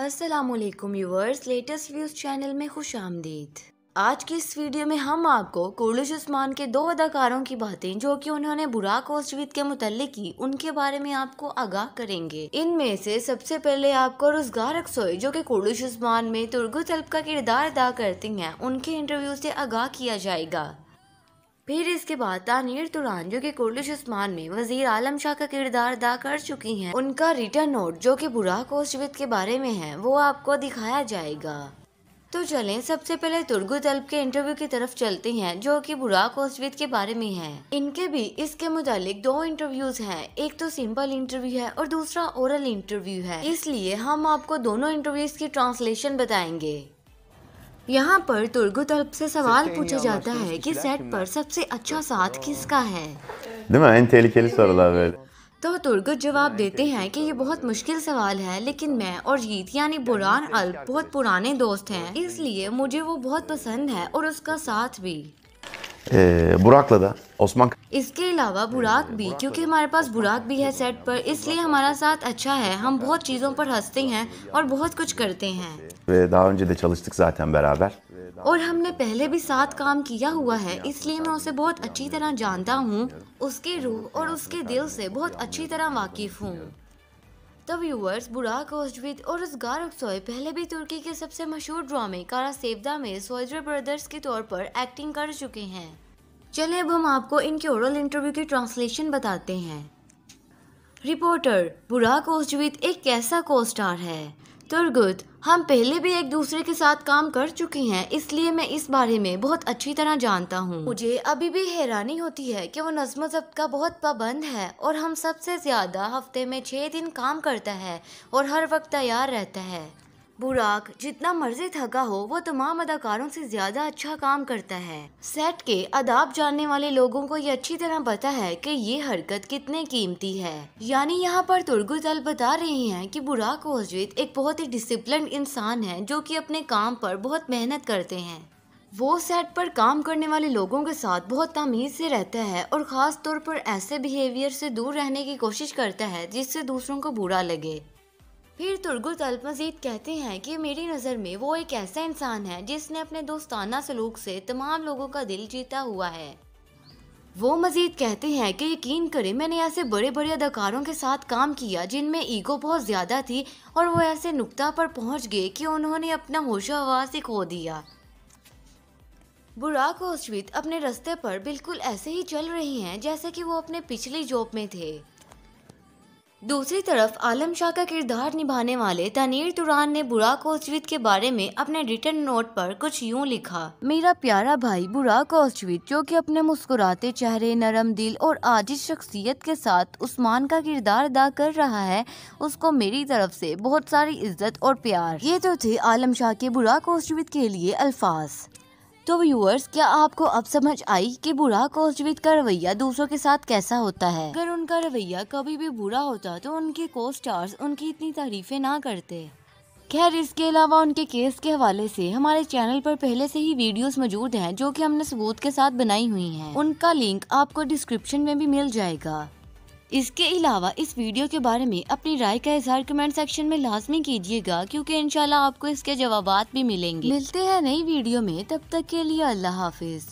Aslam viewers latest views channel में खुश आमदीद आज की इस वीडियो में हम आपको कुरुश उस्मान के दो अदाकारों की बातें जो कि उन्होंने बुराक ओसविद के मुतल की उनके बारे में आपको आगाह करेंगे इनमें से सबसे पहले आपको रोजगार अक्सोई जो कि कुरुश उस्मान में तुर्गु तलब का किरदार अदा करती हैं उनके इंटरव्यू से आगाह किया जाएगा फिर इसके बाद तानीर तुरान जो कि कुर्लिश उस्मान में वजीर आलम शाह का किरदार अदा कर चुकी हैं उनका रिटर्न नोट जो कि बुरा कोस्टविद के बारे में है वो आपको दिखाया जाएगा तो चलें सबसे पहले तुर्गु तलब के इंटरव्यू की तरफ चलते हैं जो कि बुरा कोस्टविद के बारे में है इनके भी इसके मुतालिक दो इंटरव्यूज हैं एक तो सिंपल इंटरव्यू है और दूसरा ओरल इंटरव्यू है इसलिए हम आपको दोनों इंटरव्यूज की ट्रांसलेशन बताएंगे यहाँ पर तुर्गु तरफ से सवाल पूछा जाता है कि सेट पर सबसे अच्छा साथ किसका है तो तुर्गुत जवाब हाँ, देते हैं कि ये बहुत मुश्किल सवाल है लेकिन मैं और जीत यानी बुरान अल्प बहुत पुराने दोस्त हैं इसलिए मुझे वो बहुत पसंद है और उसका साथ भी बुराकला था ओस्मान इसके अलावा बुराक भी क्योंकि हमारे पास बुराक भी है सेट पर इसलिए हमारा साथ अच्छा है हम बहुत चीज़ों पर हंसते हैं और बहुत कुछ करते हैं Ve daha और हमने पहले भी साथ काम किया हुआ है इसलिए मैं उसे बहुत अच्छी तरह जानता हूँ उसकी रूह और उसके दिल से बहुत अच्छी तरह वाकिफ हूँ द व्यूवर्स बुराक ओस्टविद और असगार अक्सोय पहले भी तुर्की के सबसे मशहूर ड्रामे कारा सेवदा में सोजरे ब्रदर्स के तौर पर एक्टिंग कर चुके हैं चले अब हम आपको इनके ओरल इंटरव्यू की ट्रांसलेशन बताते हैं रिपोर्टर बुराक ओस्टविद एक कैसा को स्टार है दुर्गुत हम पहले भी एक दूसरे के साथ काम कर चुकी हैं इसलिए मैं इस बारे में बहुत अच्छी तरह जानता हूँ मुझे अभी भी हैरानी होती है कि वो नजमो जब्त का बहुत पाबंद है और हम सबसे ज़्यादा हफ्ते में छः दिन काम करता है और हर वक्त तैयार रहता है बुराक जितना मर्जी थका हो वो तमाम अदाकारों से ज्यादा अच्छा काम करता है सेट के अदाब जानने वाले लोगों को ये अच्छी तरह पता है कि ये हरकत कितने कीमती है यानी यहाँ पर तुर्गुत अल बता रहे हैं कि बुराक वजीद एक बहुत ही डिसिप्लिन इंसान है जो कि अपने काम पर बहुत मेहनत करते हैं वो सेट पर काम करने वाले लोगों के साथ बहुत तमीज़ से रहता है और ख़ास तौर पर ऐसे बिहेवियर से दूर रहने की कोशिश करता है जिससे दूसरों को बुरा लगे फिर तुर्गुल मजीद कहते हैं कि मेरी नज़र में वो एक ऐसा इंसान है जिसने अपने दोस्ताना सलूक से तमाम लोगों का दिल जीता हुआ है वो मजीद कहते हैं कि यकीन करें मैंने ऐसे बड़े बड़े अदाकारों के साथ काम किया जिनमें ईगो बहुत ज़्यादा थी और वो ऐसे नुकता पर पहुंच गए कि उन्होंने अपना होशो आवाज़ ही खो दिया बुराक और अपने रास्ते पर बिल्कुल ऐसे ही चल रहे हैं जैसे कि वो अपने पिछली जॉब में थे दूसरी तरफ आलम शाह का किरदार निभाने वाले तनीर तुरान ने बुराक ओसविद के बारे में अपने रिटर्न नोट पर कुछ यूं लिखा मेरा प्यारा भाई बुराक ओसविद जो कि अपने मुस्कुराते चेहरे नरम दिल और आजिश शख्सियत के साथ उस्मान का किरदार अदा कर रहा है उसको मेरी तरफ से बहुत सारी इज्जत और प्यार ये तो थे आलम शाह के बुराक ओसविद के लिए अल्फाज तो व्यूअर्स क्या आपको अब समझ आई कि बुरा कोचविद का रवैया दूसरों के साथ कैसा होता है अगर उनका रवैया कभी भी बुरा होता तो उनके को स्टार्स उनकी इतनी तारीफें ना करते खैर इसके अलावा उनके केस के हवाले से हमारे चैनल पर पहले से ही वीडियोस मौजूद हैं जो कि हमने सबूत के साथ बनाई हुई हैं। उनका लिंक आपको डिस्क्रिप्शन में भी मिल जाएगा इसके अलावा इस वीडियो के बारे में अपनी राय का इजहार कमेंट सेक्शन में लाजमी कीजिएगा क्योंकि इंशाल्लाह आपको इसके जवाब भी मिलेंगे मिलते हैं नई वीडियो में तब तक के लिए अल्लाह हाफिज़